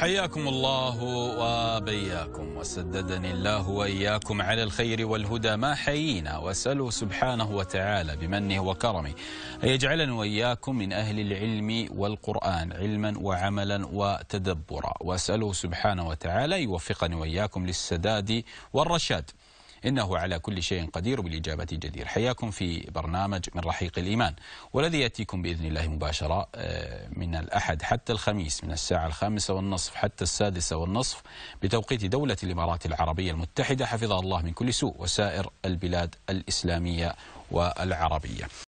حياكم الله وبياكم وسددني الله وإياكم على الخير والهدى ما حيينا وأسأله سبحانه وتعالى بمنه وكرمه أن يجعلنا وإياكم من أهل العلم والقرآن علما وعملا وتدبرا وأسأله سبحانه وتعالى يوفقني وإياكم للسداد والرشاد إنه على كل شيء قدير بالإجابة جدير حياكم في برنامج من رحيق الإيمان والذي يأتيكم بإذن الله مباشرة آه، من الأحد حتى الخميس من الساعة الخامسة والنصف حتى السادسة والنصف بتوقيت دولة الإمارات العربية المتحدة حفظها الله من كل سوء وسائر البلاد الإسلامية والعربية